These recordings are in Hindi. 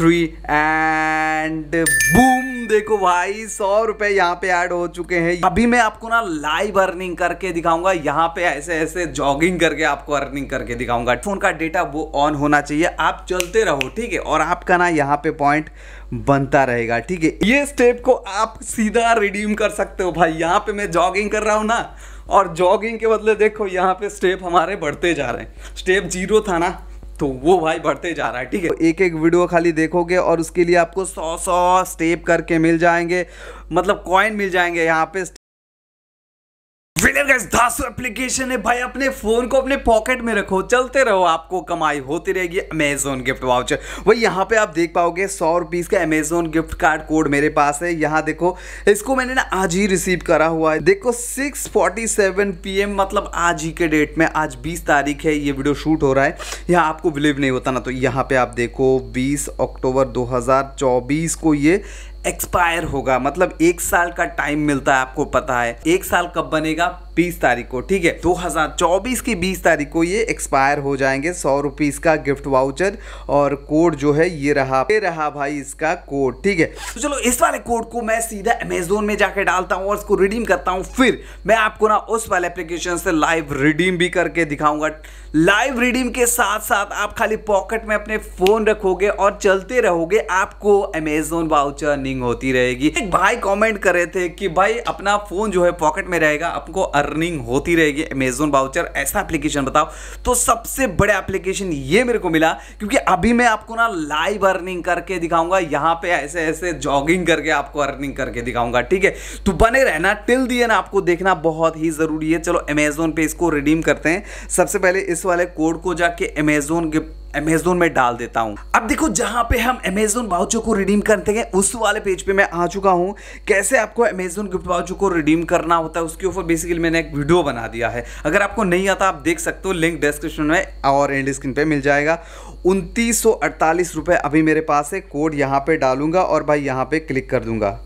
थ्री एंड बूम देखो भाई सौ रुपए यहाँ पे ऐड हो चुके हैं अभी मैं आपको ना लाइव अर्निंग करके दिखाऊंगा यहाँ पे ऐसे ऐसे जॉगिंग करके आपको अर्निंग करके दिखाऊंगा फोन का डेटा वो ऑन होना चाहिए आप चलते रहो ठीक है और आपका ना यहाँ पे पॉइंट बनता रहेगा ठीक है ये स्टेप को आप सीधा रिडीम कर सकते हो भाई यहाँ पे मैं जॉगिंग कर रहा हूँ ना और जॉगिंग के बदले देखो यहाँ पे स्टेप हमारे बढ़ते जा रहे हैं स्टेप जीरो था ना तो वो भाई बढ़ते जा रहा है ठीक है एक एक वीडियो खाली देखोगे और उसके लिए आपको सौ सौ स्टेप करके मिल जाएंगे मतलब कॉइन मिल जाएंगे यहाँ पे दस एप्लीकेशन है भाई अपने फोन को अपने पॉकेट में रखो चलते रहो आपको कमाई होती रहेगी अमेजोन गिफ्ट वाउचर वही यहाँ पे आप देख पाओगे सौ रुपीज़ का अमेजोन गिफ्ट कार्ड कोड मेरे पास है यहाँ देखो इसको मैंने ना आज ही रिसीव करा हुआ है देखो 6:47 पीएम मतलब आज ही के डेट में आज 20 तारीख है ये वीडियो शूट हो रहा है यहाँ आपको बिलीव नहीं होता ना तो यहाँ पे आप देखो बीस अक्टूबर दो को ये एक्सपायर होगा मतलब एक साल का टाइम मिलता है आपको पता है एक साल कब बनेगा बीस तारीख को ठीक है 2024 की बीस तारीख को ये एक्सपायर हो जाएंगे सौ रुपीज का गिफ्ट वाउचर और कोड जो है ये रहा ये रहा भाई इसका कोड ठीक है तो चलो इस वाले कोड को मैं सीधा अमेजोन में जाकर डालता हूँ और इसको रिडीम करता हूँ फिर मैं आपको ना उस वाले एप्लीकेशन से लाइव रिडीम भी करके दिखाऊंगा लाइव रिडीम के साथ साथ आप खाली पॉकेट में अपने फोन रखोगे और चलते रहोगे आपको अमेजोन वाउचर अर्निंग होती रहेगी एक भाई कमेंट कर रहे थे कि भाई अपना फोन जो है पॉकेट में रहेगा आपको अर्निंग होती रहेगी अमेजोन बाउचर ऐसा एप्लीकेशन बताओ तो सबसे बड़े एप्लीकेशन ये मेरे को मिला क्योंकि अभी मैं आपको ना लाइव अर्निंग करके दिखाऊंगा यहां पे ऐसे ऐसे जॉगिंग करके आपको अर्निंग करके दिखाऊंगा ठीक है तो बने रहना टिल दिए ना आपको देखना बहुत ही ज़रूरी है चलो अमेजोन पे इसको रिडीम करते हैं सबसे पहले इस वाले कोड को जाके अमेजोन गिफ्ट अमेजोन में डाल देता हूँ अब देखो जहां पे हम अमेजोन बाउचो को रिडीम करते हैं उस वाले पेज पे मैं आ चुका हूँ कैसे आपको अमेजोन गिफ्ट बाउचो को रिडीम करना होता है उसके ऊपर बेसिकली मैंने एक वीडियो बना दिया है अगर आपको नहीं आता आप देख सकते हो लिंक डिस्क्रिप्शन में और एंड स्क्रीन पर मिल जाएगा उनतीस रुपए अभी मेरे पास है कोड यहाँ पर डालूंगा और भाई यहाँ पर क्लिक कर दूंगा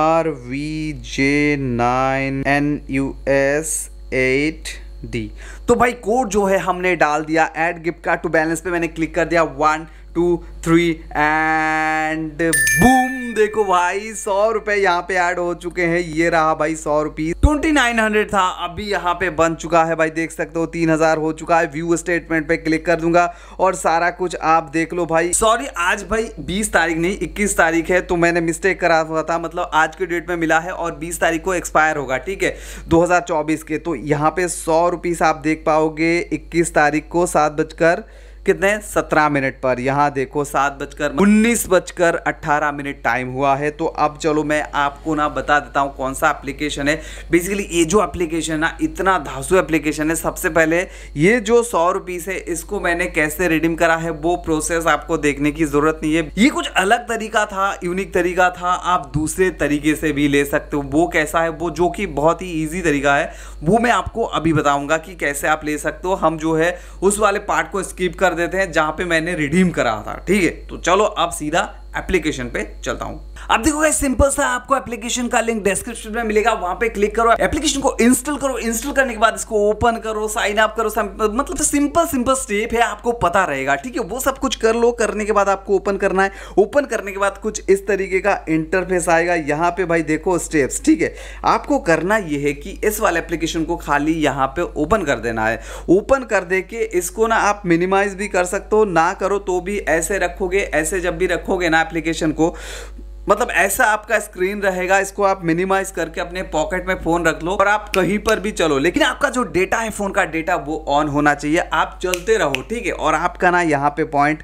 R V J nine N U S eight दी तो भाई कोड जो है हमने डाल दिया add gift card to balance पे मैंने क्लिक कर दिया one two three and boom देखो भाई सौ रुपए यहाँ पे ऐड हो चुके हैं ये रहा भाई सौ रुपीज ट्वेंटी नाइन हंड्रेड था अभी यहाँ पे बन चुका है भाई देख सकते हो तीन हजार हो चुका है व्यू स्टेटमेंट पे क्लिक कर दूंगा और सारा कुछ आप देख लो भाई सॉरी आज भाई बीस तारीख नहीं इक्कीस तारीख है तो मैंने मिस्टेक करा हुआ था मतलब आज के डेट में मिला है और बीस तारीख को एक्सपायर होगा ठीक है दो के तो यहाँ पे सौ आप देख पाओगे इक्कीस तारीख को सात बजकर कितने सत्रह मिनट पर यहाँ देखो सात बजकर उन्नीस बजकर अट्ठारह मिनट टाइम हुआ है तो अब चलो मैं आपको ना बता देता हूँ कौन सा एप्लीकेशन है बेसिकली ये जो एप्लीकेशन है ना इतना धासु एप्लीकेशन है सबसे पहले ये जो सौ रुपीज़ है इसको मैंने कैसे रिडीम करा है वो प्रोसेस आपको देखने की ज़रूरत नहीं है ये कुछ अलग तरीका था यूनिक तरीका था आप दूसरे तरीके से भी ले सकते हो वो कैसा है वो जो कि बहुत ही ईजी तरीका है वो मैं आपको अभी बताऊँगा कि कैसे आप ले सकते हो हम जो है उस वाले पार्ट को स्किप कर देते हैं जहां पे मैंने रिडीम करा था ठीक है तो चलो अब सीधा एप्लीकेशन पे चलता हूं अब देखो गाइस सिंपल सा आपको एप्लीकेशन का लिंक डिस्क्रिप्शन में मिलेगा वहां पे क्लिक करो एप्लीकेशन को इंस्टॉल करो इंस्टॉल करने के बाद इसको ओपन करो साइन अप करो मतलब सिंपल सिंपल स्टेप है आपको पता रहेगा ठीक है वो सब कुछ कर लो करने के बाद आपको ओपन करना है ओपन करने के बाद कुछ इस तरीके का इंटरफेस आएगा यहाँ पे भाई देखो स्टेप्स ठीक है आपको करना यह है कि इस वाले एप्लीकेशन को खाली यहाँ पे ओपन कर देना है ओपन कर दे के इसको ना आप मिनिमाइज भी कर सकते हो ना करो तो भी ऐसे रखोगे ऐसे जब भी रखोगे ना एप्लीकेशन को मतलब ऐसा आपका स्क्रीन रहेगा इसको आप मिनिमाइज करके अपने पॉकेट में फोन रख लो और आप कहीं पर भी चलो लेकिन आपका जो डेटा है फोन का डेटा वो ऑन होना चाहिए आप चलते रहो ठीक है और आपका ना यहाँ पे पॉइंट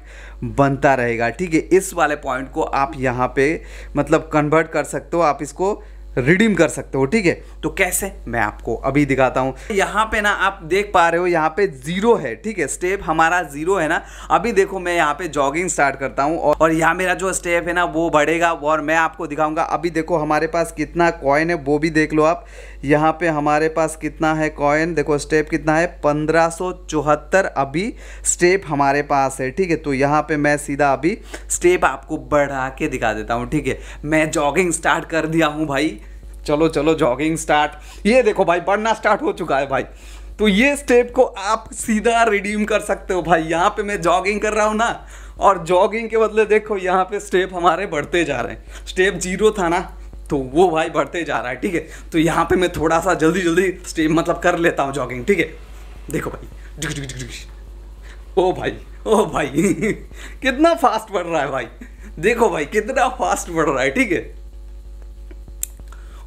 बनता रहेगा ठीक है इस वाले पॉइंट को आप यहाँ पे मतलब कन्वर्ट कर सकते हो आप इसको रिडीम कर सकते हो ठीक है तो कैसे मैं आपको अभी दिखाता हूँ यहाँ पे ना आप देख पा रहे हो यहाँ पे जीरो है ठीक है स्टेप हमारा जीरो है ना अभी देखो मैं यहाँ पे जॉगिंग स्टार्ट करता हूँ और यहाँ मेरा जो स्टेप है ना वो बढ़ेगा और मैं आपको दिखाऊंगा अभी देखो हमारे पास कितना कॉइन है वो भी देख लो आप यहाँ पे हमारे पास कितना है कॉइन देखो स्टेप कितना है पंद्रह अभी स्टेप हमारे पास है ठीक है तो यहाँ पे मैं सीधा अभी स्टेप आपको बढ़ा के दिखा देता हूँ ठीक है मैं जॉगिंग स्टार्ट कर दिया हूँ भाई चलो चलो जॉगिंग स्टार्ट ये देखो भाई बढ़ना स्टार्ट हो चुका है भाई तो ये स्टेप को आप सीधा रिडीम कर सकते हो भाई यहाँ पे मैं जॉगिंग कर रहा हूँ ना और जॉगिंग के बदले देखो यहाँ पे स्टेप हमारे बढ़ते जा रहे हैं स्टेप जीरो था ना तो वो भाई बढ़ते जा रहा है ठीक है तो यहाँ पे मैं थोड़ा सा जल्दी जल्दी स्टेप मतलब कर लेता हूँ जॉगिंग ठीक है देखो भाई जुग जुग जुग जुग ओ भाई ओ भाई कितना फास्ट बढ़ रहा है भाई देखो भाई कितना फास्ट बढ़ रहा है ठीक है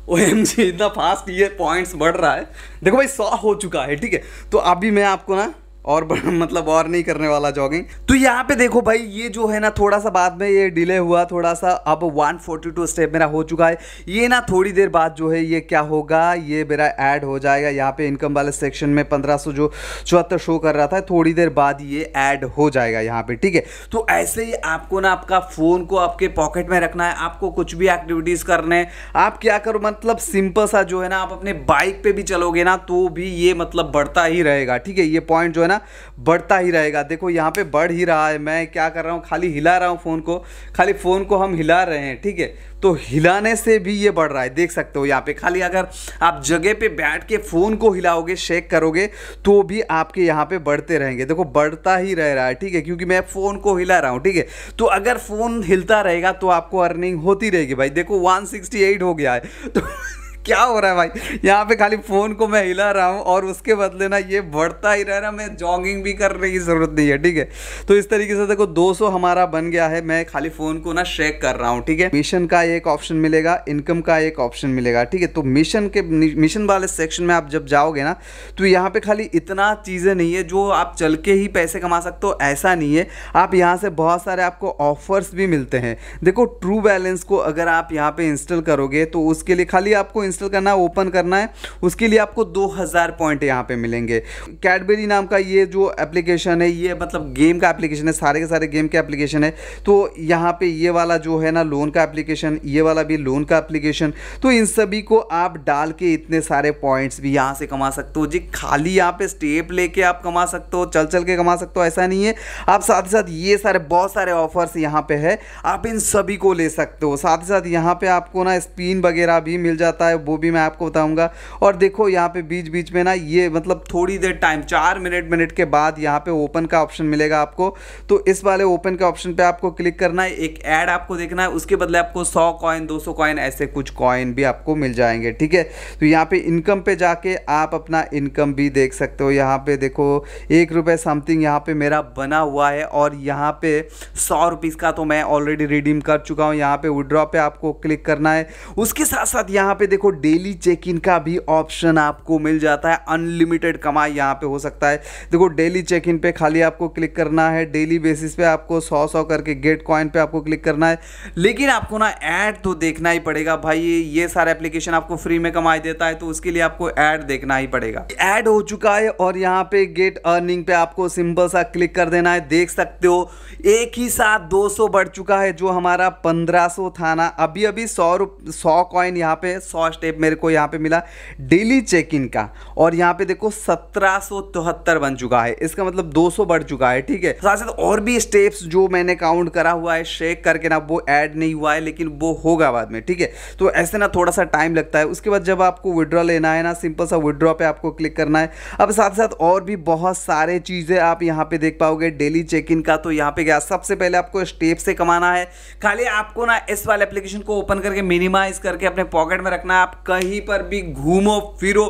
ओ एम जी इतना फास्ट ये पॉइंट्स बढ़ रहा है देखो भाई सौ हो चुका है ठीक है तो अभी मैं आपको ना और मतलब और नहीं करने वाला जॉगिंग तो यहाँ पे देखो भाई ये जो है ना थोड़ा सा बाद में ये डिले हुआ थोड़ा सा अब 142 स्टेप मेरा हो चुका है ये ना थोड़ी देर बाद जो है ये क्या होगा ये मेरा ऐड हो जाएगा यहाँ पे इनकम वाले सेक्शन में 1500 जो चौहत्तर शो कर रहा था थोड़ी देर बाद ये ऐड हो जाएगा यहाँ पे ठीक है तो ऐसे ही आपको ना आपका फ़ोन को आपके पॉकेट में रखना है आपको कुछ भी एक्टिविटीज़ करने आप क्या करो मतलब सिंपल सा जो है ना आप अपने बाइक पर भी चलोगे ना तो भी ये मतलब बढ़ता ही रहेगा ठीक है ये पॉइंट जो है है ना बढ़ता ही रहेगा देखो यहाँ पे बढ़ ही रहा है मैं क्या कर रहा हूँ खाली हिला रहा हूँ फ़ोन को खाली फ़ोन को हम हिला रहे हैं ठीक है तो हिलाने से भी ये बढ़ रहा है देख सकते हो यहाँ पे खाली अगर आप जगह पे बैठ के फ़ोन को हिलाओगे शेक करोगे तो भी आपके यहाँ पे बढ़ते रहेंगे देखो बढ़ता ही रह रहा है ठीक है क्योंकि मैं फ़ोन को हिला रहा हूँ ठीक है तो अगर फ़ोन हिलता रहेगा तो आपको अर्निंग होती रहेगी भाई देखो वन हो गया है तो क्या हो रहा है भाई यहाँ पे खाली फ़ोन को मैं हिला रहा हूँ और उसके बदले ना ये बढ़ता ही रह रहा मैं जॉगिंग भी करने की ज़रूरत नहीं है ठीक है तो इस तरीके से देखो 200 हमारा बन गया है मैं खाली फ़ोन को ना शेक कर रहा हूँ ठीक है मिशन का एक ऑप्शन मिलेगा इनकम का एक ऑप्शन मिलेगा ठीक है तो मिशन के मिशन वाले सेक्शन में आप जब जाओगे ना तो यहाँ पे खाली इतना चीज़ें नहीं है जो आप चल के ही पैसे कमा सकते हो ऐसा नहीं है आप यहाँ से बहुत सारे आपको ऑफर्स भी मिलते हैं देखो ट्रू बैलेंस को अगर आप यहाँ पे इंस्टॉल करोगे तो उसके लिए खाली आपको इंस्टॉल करना है ओपन करना है उसके लिए आपको 2000 पॉइंट यहाँ पे मिलेंगे कैडबेरी नाम का ये जो एप्लीकेशन है ये मतलब गेम का एप्लीकेशन है सारे के सारे गेम के एप्लीकेशन है तो यहाँ पे ये वाला जो है ना लोन का एप्लीकेशन ये वाला भी लोन का एप्लीकेशन तो इन सभी को आप डाल के इतने सारे पॉइंट्स भी यहाँ से कमा सकते हो जी खाली यहाँ पे स्टेप लेके आप कमा सकते हो चल चल के कमा सकते हो ऐसा नहीं है आप साथ ही साथ ये सारे बहुत सारे ऑफर्स यहाँ पे है आप इन सभी को ले सकते हो साथ ही साथ यहाँ पे आपको ना स्पिन वगैरह भी मिल जाता है है वो भी मैं आपको बताऊंगा और देखो यहाँ पे बीच बीच में ना ये मतलब थोड़ी देर टाइम चार मिनट मिनट के बाद यहाँ पे ओपन का ऑप्शन मिलेगा आपको तो इस वाले ओपन के ऑप्शन पे आपको क्लिक करना है एक ऐड आपको देखना है उसके बदले आपको सौ कॉइन दो कॉइन ऐसे कुछ कॉइन भी आपको मिल जाएंगे ठीक है तो यहाँ पे इनकम पे जाके आप अपना इनकम भी देख सकते हो यहाँ पे देखो एक रुपये समथिंग यहाँ पे मेरा बना हुआ है और यहाँ पे सौ रुपीज़ का तो मैं ऑलरेडी रिडीम कर चुका हूँ यहाँ पे विड्रॉ पे आपको क्लिक करना है उसके साथ साथ यहाँ पे देखो डेली चेक इन का भी ऑप्शन आपको मिल जाता है अनलिमिटेड कमाई यहाँ पे हो सकता है देखो डेली चेक इन पे खाली आपको क्लिक करना है डेली बेसिस पे आपको सौ सौ करके गेट कॉइन पे आपको क्लिक करना है लेकिन आपको ना ऐड तो देखना ही पड़ेगा भाई ये सारा एप्लीकेशन आपको फ्री में कमाई देता है तो उसके लिए आपको ऐड देखना ही पड़ेगा ऐड हो चुका है और यहाँ पे गेट अर्निंग पे आपको सिंपल सा क्लिक कर देना है देख सकते हो एक ही साथ दो बढ़ चुका है जो हमारा पंद्रह था ना अभी अभी सौ सौ कॉइन यहाँ पे सौ स्टेप मेरे को यहाँ पे मिला डेली चेक इन का और यहाँ पे देखो सत्रह बन चुका है इसका मतलब 200 बढ़ चुका है ठीक है साथ साथ और भी स्टेप्स जो मैंने काउंट करा हुआ है शेक करके ना वो ऐड नहीं हुआ है लेकिन वो होगा बाद में ठीक है तो ऐसे ना थोड़ा सा टाइम लगता है उसके बाद जब आपको विड्रॉ लेना है ना सिंपल सा विड्रॉ पर आपको क्लिक करना है अब साथ साथ और भी बहुत सारे चीज़ें आप यहाँ पे देख पाओगे डेली चेक इन का तो यहाँ पे गया सबसे पहले आपको स्टेप से कमाना है खाली आपको ना इस वाले एप्लीकेशन को ओपन करके मिनिमाइज करके अपने पॉकेट में रखना है आप कहीं पर भी घूमो फिरो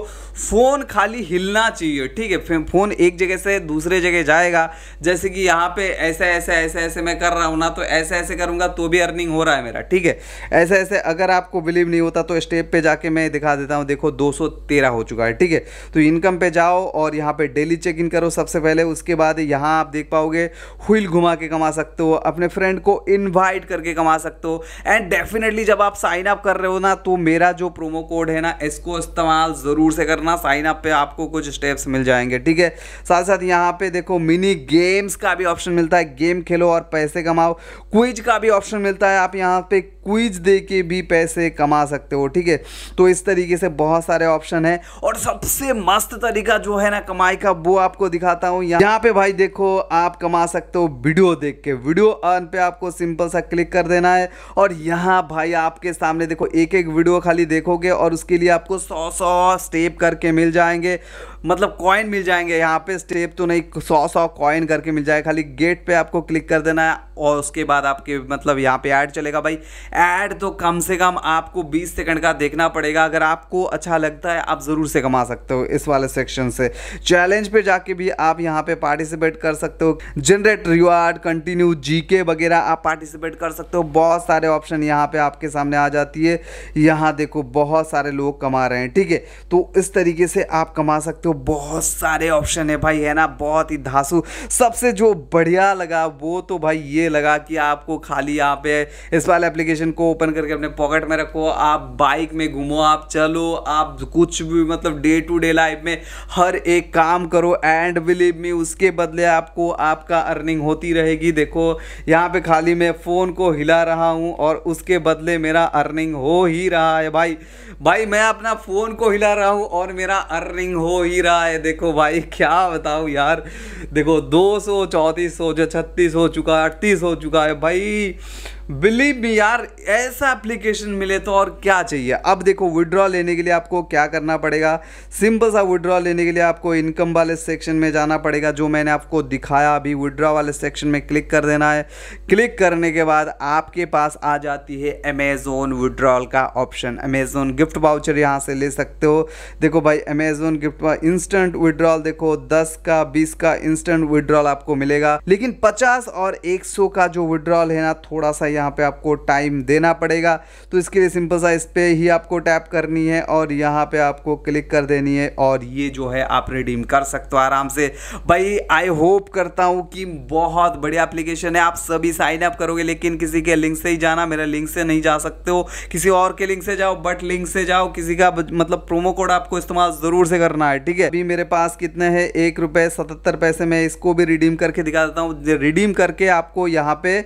फ़ोन खाली हिलना चाहिए ठीक है फ़ोन एक जगह से दूसरे जगह जाएगा जैसे कि यहाँ पे ऐसे ऐसे ऐसे ऐसे मैं कर रहा हूँ ना तो ऐसे ऐसे करूँगा तो भी अर्निंग हो रहा है मेरा ठीक है ऐसे ऐसे अगर आपको बिलीव नहीं होता तो स्टेप पे जाके मैं दिखा देता हूँ देखो दो हो चुका है ठीक है तो इनकम पे जाओ और यहाँ पे डेली चेक इन करो सबसे पहले उसके बाद यहाँ आप देख पाओगे हुईल घुमा के कमा सकते हो अपने फ्रेंड को इन्वाइट करके कमा सकते हो एंड डेफिनेटली जब आप साइन अप कर रहे हो ना तो मेरा जो प्रो प्रोमो कोड है ना इसको इस्तेमाल ज़रूर से करना साइन अप पे आपको कुछ स्टेप्स मिल जाएंगे ठीक है साथ साथ यहाँ पे देखो मिनी गेम्स का भी ऑप्शन मिलता है गेम खेलो और पैसे कमाओ क्विज का भी ऑप्शन मिलता है आप यहाँ पे क्विज दे के भी पैसे कमा सकते हो ठीक है तो इस तरीके से बहुत सारे ऑप्शन है और सबसे मस्त तरीका जो है ना कमाई का वो आपको दिखाता हूँ यहाँ पे भाई देखो आप कमा सकते हो वीडियो देख के वीडियो अर्न पे आपको सिंपल सा क्लिक कर देना है और यहाँ भाई आपके सामने देखो एक एक वीडियो खाली देखो करोगे और उसके लिए आपको सौ सौ स्टेप करके मिल जाएंगे मतलब कॉइन मिल जाएंगे यहाँ पे स्टेप तो नहीं सौ सौ कॉइन करके मिल जाएगा खाली गेट पे आपको क्लिक कर देना है और उसके बाद आपके मतलब यहाँ पे ऐड चलेगा भाई ऐड तो कम से कम आपको 20 सेकंड का देखना पड़ेगा अगर आपको अच्छा लगता है आप ज़रूर से कमा सकते हो इस वाले सेक्शन से चैलेंज पे जाके भी आप यहाँ पे पार्टिसिपेट कर सकते हो जनरेट रिवार्ड कंटिन्यू जीके वगैरह आप पार्टिसिपेट कर सकते हो बहुत सारे ऑप्शन यहाँ पे आपके सामने आ जाती है यहाँ देखो बहुत सारे लोग कमा रहे हैं ठीक है तो इस तरीके से आप कमा सकते हो तो बहुत सारे ऑप्शन है भाई है ना बहुत ही धासु सबसे जो बढ़िया लगा वो तो भाई ये लगा कि आपको खाली यहाँ पे इस वाले एप्लीकेशन को ओपन करके अपने पॉकेट में रखो आप बाइक में घूमो आप चलो आप कुछ भी मतलब डे टू डे लाइफ में हर एक काम करो एंड बिलीव मी उसके बदले आपको आपका अर्निंग होती रहेगी देखो यहाँ पे खाली मैं फ़ोन को हिला रहा हूँ और उसके बदले मेरा अर्निंग हो ही रहा है भाई भाई मैं अपना फ़ोन को हिला रहा हूँ और मेरा अर्निंग हो ही नहीं रहा है देखो भाई क्या बताऊँ यार देखो दो सौ चौंतीस हो जो छत्तीस हो चुका है अड़तीस हो चुका है भाई बिलीव मी यार ऐसा एप्लीकेशन मिले तो और क्या चाहिए अब देखो विड्रॉ लेने के लिए आपको क्या करना पड़ेगा सिंपल सा विड्रॉ लेने के लिए आपको इनकम वाले सेक्शन में जाना पड़ेगा जो मैंने आपको दिखाया अभी विड्रॉ वाले सेक्शन में क्लिक कर देना है क्लिक करने के बाद आपके पास आ जाती है अमेज़ोन विड्रॉल का ऑप्शन अमेज़ोन गिफ्ट वाउचर यहाँ से ले सकते हो देखो भाई अमेज़ोन गिफ्ट इंस्टेंट विड्रॉल देखो दस का बीस का इंस्टेंट विड्रॉल आपको मिलेगा लेकिन पचास और एक का जो विड्रॉल है ना थोड़ा सा यहाँ पे आपको टाइम देना पड़ेगा तो इसके लिए सिंपल सा इस पर ही आपको टैप करनी है और यहाँ पे आपको क्लिक कर देनी है और ये जो है आप रिडीम कर सकते हो आराम से भाई आई होप करता हूँ कि बहुत बढ़िया एप्लीकेशन है आप सभी साइन अप करोगे लेकिन किसी के लिंक से ही जाना मेरा लिंक से नहीं जा सकते हो किसी और के लिंक से जाओ बट लिंक से जाओ किसी का मतलब प्रोमो कोड आपको इस्तेमाल ज़रूर से करना है ठीक है अभी मेरे पास कितने हैं एक रुपये सतहत्तर पैसे मैं इसको भी रिडीम करके दिखा देता हूँ रिडीम करके आपको यहाँ पे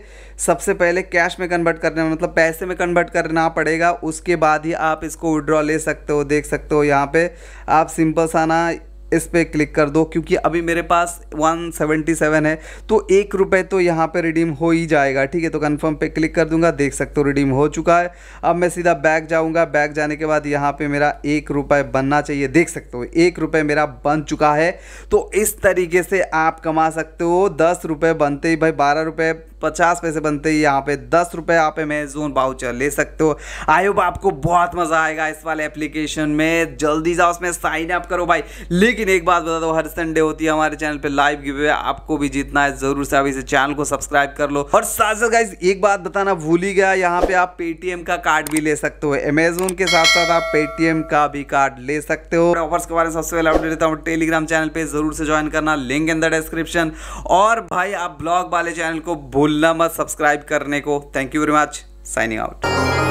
सबसे पहले कैश में कन्वर्ट करना मतलब पैसे में कन्वर्ट करना पड़ेगा उसके बाद ही आप इसको विड्रॉ ले सकते हो देख सकते हो यहाँ पे आप सिंपल सा ना इस पर क्लिक कर दो क्योंकि अभी मेरे पास 177 है तो एक रुपये तो यहाँ पे रिडीम हो ही जाएगा ठीक है तो कंफर्म पे क्लिक कर दूंगा देख सकते हो रिडीम हो चुका है अब मैं सीधा बैग जाऊँगा बैग जाने के बाद यहाँ पे मेरा एक रुपये बनना चाहिए देख सकते हो एक रुपये मेरा बन चुका है तो इस तरीके से आप कमा सकते हो दस रुपये बनते ही भाई बारह रुपये पचास पैसे बनते ही यहाँ पे दस रुपये आप अमेजोन बाउचर ले सकते हो आई होप आपको बहुत मज़ा आएगा इस वाले एप्लीकेशन में जल्दी जाओ उसमें साइन अप करो भाई लेकिन एक बात बता दो हर संडे होती है हमारे चैनल पे लाइव गिवे आपको भी जीतना है ज़रूर से अभी इस चैनल को सब्सक्राइब कर लो और साथ साथ गाइज एक बात बताना भूल ही गया यहाँ पे आप पेटीएम का कार्ड भी ले सकते हो अमेजोन के साथ साथ आप पेटीएम का भी कार्ड ले सकते हो ऑफर्स के बारे में सबसे पहले अपडेट देता हूँ टेलीग्राम चैनल पर ज़रूर से ज्वाइन करना लिंक इन द डिस्क्रिप्शन और भाई आप ब्लॉग वाले चैनल को भूल भूलना मत सब्सक्राइब करने को thank you very much signing out